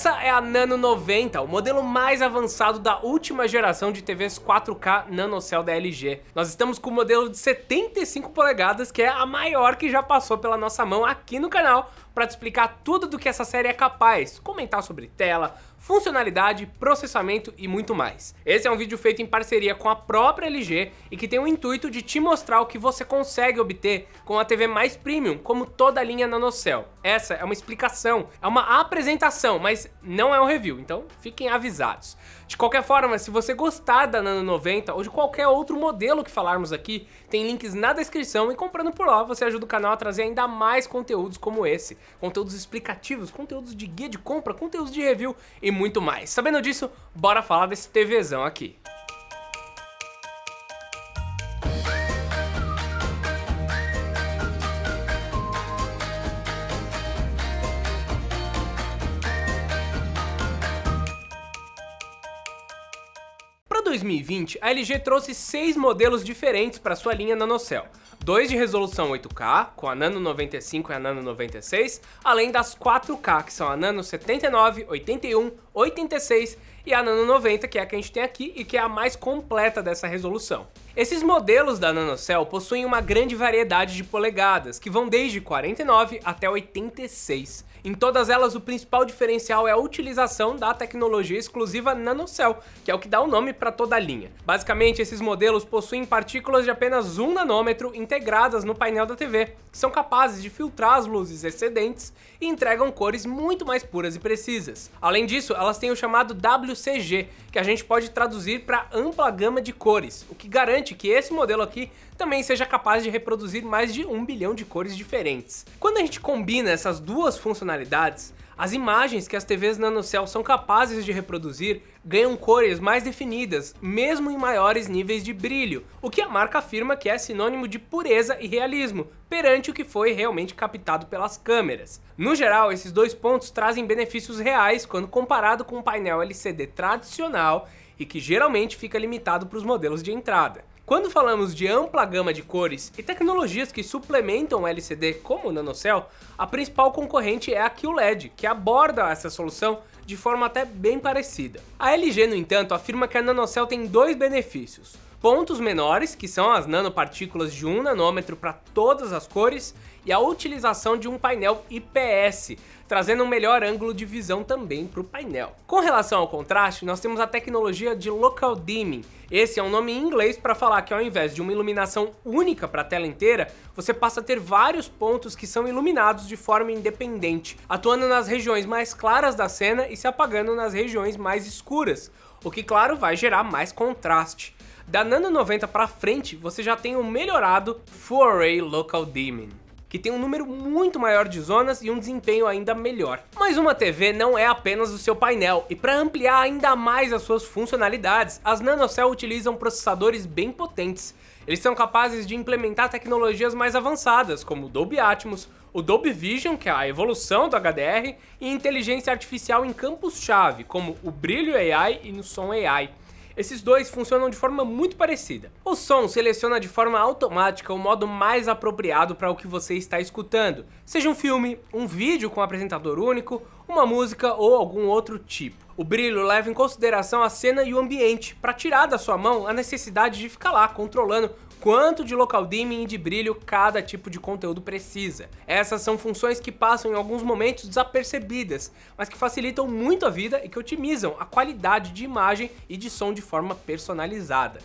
Essa é a Nano 90, o modelo mais avançado da última geração de TVs 4K NanoCell da LG. Nós estamos com o modelo de 75 polegadas, que é a maior que já passou pela nossa mão aqui no canal, para te explicar tudo do que essa série é capaz, comentar sobre tela, funcionalidade, processamento e muito mais. Esse é um vídeo feito em parceria com a própria LG e que tem o intuito de te mostrar o que você consegue obter com a TV mais premium, como toda a linha NanoCell. Essa é uma explicação, é uma apresentação, mas não é um review, então fiquem avisados. De qualquer forma, se você gostar da Nano 90 ou de qualquer outro modelo que falarmos aqui, tem links na descrição e comprando por lá você ajuda o canal a trazer ainda mais conteúdos como esse, conteúdos explicativos, conteúdos de guia de compra, conteúdos de review e e muito mais. Sabendo disso, bora falar desse TVzão aqui. Para 2020, a LG trouxe seis modelos diferentes para sua linha NanoCell, dois de resolução 8K, com a Nano 95 e a Nano 96, além das 4K, que são a Nano 79, 81, 86 e a Nano 90, que é a que a gente tem aqui e que é a mais completa dessa resolução. Esses modelos da NanoCell possuem uma grande variedade de polegadas, que vão desde 49 até 86. Em todas elas, o principal diferencial é a utilização da tecnologia exclusiva NanoCell, que é o que dá o nome para toda a linha. Basicamente, esses modelos possuem partículas de apenas 1 nanômetro integradas no painel da TV, que são capazes de filtrar as luzes excedentes e entregam cores muito mais puras e precisas. Além disso, elas têm o chamado WCG, que a gente pode traduzir para ampla gama de cores, o que garante que esse modelo aqui também seja capaz de reproduzir mais de um bilhão de cores diferentes. Quando a gente combina essas duas funcionalidades, as imagens que as TVs NanoCell são capazes de reproduzir ganham cores mais definidas, mesmo em maiores níveis de brilho, o que a marca afirma que é sinônimo de pureza e realismo perante o que foi realmente captado pelas câmeras. No geral, esses dois pontos trazem benefícios reais quando comparado com um painel LCD tradicional e que geralmente fica limitado para os modelos de entrada. Quando falamos de ampla gama de cores e tecnologias que suplementam o LCD como o NanoCell, a principal concorrente é a QLED, que aborda essa solução de forma até bem parecida. A LG, no entanto, afirma que a NanoCell tem dois benefícios pontos menores, que são as nanopartículas de 1 nanômetro para todas as cores, e a utilização de um painel IPS, trazendo um melhor ângulo de visão também para o painel. Com relação ao contraste, nós temos a tecnologia de Local Dimming. Esse é um nome em inglês para falar que ao invés de uma iluminação única para a tela inteira, você passa a ter vários pontos que são iluminados de forma independente, atuando nas regiões mais claras da cena e se apagando nas regiões mais escuras, o que claro vai gerar mais contraste. Da Nano 90 pra frente, você já tem o melhorado Full Array Local Demon que tem um número muito maior de zonas e um desempenho ainda melhor. Mas uma TV não é apenas o seu painel, e para ampliar ainda mais as suas funcionalidades, as NanoCell utilizam processadores bem potentes. Eles são capazes de implementar tecnologias mais avançadas, como o Dolby Atmos, o Dolby Vision, que é a evolução do HDR, e inteligência artificial em campos-chave, como o Brilho AI e no Som AI. Esses dois funcionam de forma muito parecida. O som seleciona de forma automática o modo mais apropriado para o que você está escutando, seja um filme, um vídeo com um apresentador único, uma música ou algum outro tipo. O brilho leva em consideração a cena e o ambiente, para tirar da sua mão a necessidade de ficar lá controlando quanto de local dimming e de brilho cada tipo de conteúdo precisa. Essas são funções que passam em alguns momentos desapercebidas, mas que facilitam muito a vida e que otimizam a qualidade de imagem e de som de forma personalizada.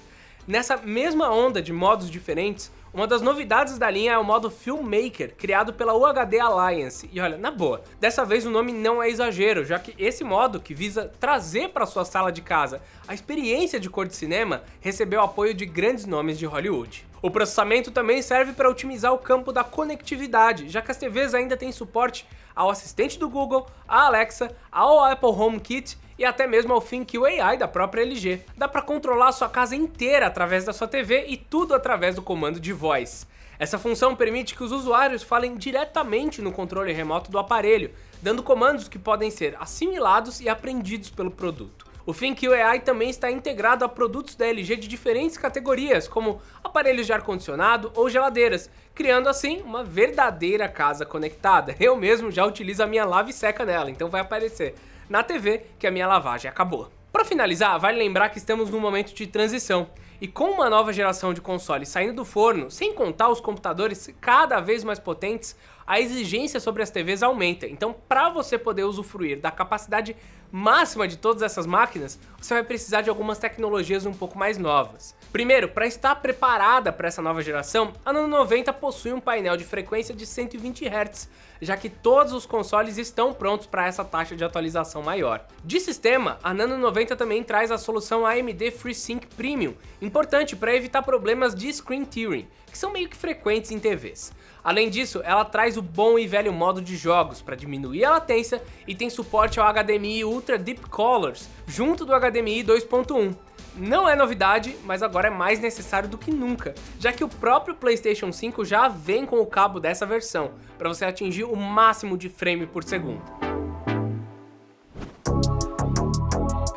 Nessa mesma onda de modos diferentes, uma das novidades da linha é o modo Filmmaker, criado pela UHD Alliance. E olha, na boa, dessa vez o nome não é exagero, já que esse modo, que visa trazer para sua sala de casa a experiência de cor de cinema, recebeu apoio de grandes nomes de Hollywood. O processamento também serve para otimizar o campo da conectividade, já que as TVs ainda têm suporte ao assistente do Google, à Alexa, ao Apple HomeKit e até mesmo ao ThinQ AI da própria LG. Dá para controlar a sua casa inteira através da sua TV e tudo através do comando de voz. Essa função permite que os usuários falem diretamente no controle remoto do aparelho, dando comandos que podem ser assimilados e aprendidos pelo produto. O ThinQ AI também está integrado a produtos da LG de diferentes categorias, como aparelhos de ar-condicionado ou geladeiras, criando assim uma verdadeira casa conectada. Eu mesmo já utilizo a minha lave seca nela, então vai aparecer na TV que a minha lavagem acabou. Para finalizar, vale lembrar que estamos num momento de transição. E com uma nova geração de consoles saindo do forno, sem contar os computadores cada vez mais potentes, a exigência sobre as TVs aumenta. Então, para você poder usufruir da capacidade máxima de todas essas máquinas, você vai precisar de algumas tecnologias um pouco mais novas. Primeiro, para estar preparada para essa nova geração, a Nano 90 possui um painel de frequência de 120 Hz, já que todos os consoles estão prontos para essa taxa de atualização maior. De sistema, a Nano 90 também traz a solução AMD FreeSync Premium, importante para evitar problemas de screen tearing, que são meio que frequentes em TVs. Além disso, ela traz o bom e velho modo de jogos para diminuir a latência e tem suporte ao HDMI Ultra Deep Colors, junto do HDMI 2.1. Não é novidade, mas agora é mais necessário do que nunca, já que o próprio PlayStation 5 já vem com o cabo dessa versão, para você atingir o máximo de frame por segundo.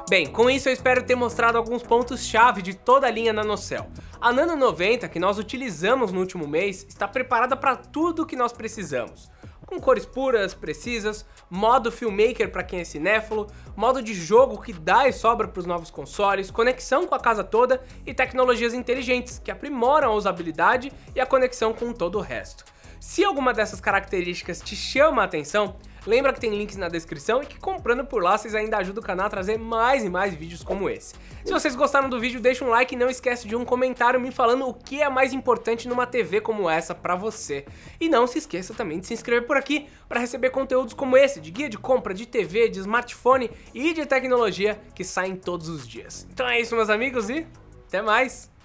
Bem, com isso eu espero ter mostrado alguns pontos-chave de toda a linha NanoCell. A Nano 90, que nós utilizamos no último mês, está preparada para tudo o que nós precisamos com cores puras, precisas, modo filmmaker para quem é cinéfilo, modo de jogo que dá e sobra para os novos consoles, conexão com a casa toda e tecnologias inteligentes que aprimoram a usabilidade e a conexão com todo o resto. Se alguma dessas características te chama a atenção, Lembra que tem links na descrição e que comprando por lá vocês ainda ajudam o canal a trazer mais e mais vídeos como esse. Se vocês gostaram do vídeo, deixa um like e não esquece de um comentário me falando o que é mais importante numa TV como essa pra você. E não se esqueça também de se inscrever por aqui para receber conteúdos como esse, de guia de compra, de TV, de smartphone e de tecnologia que saem todos os dias. Então é isso, meus amigos, e até mais!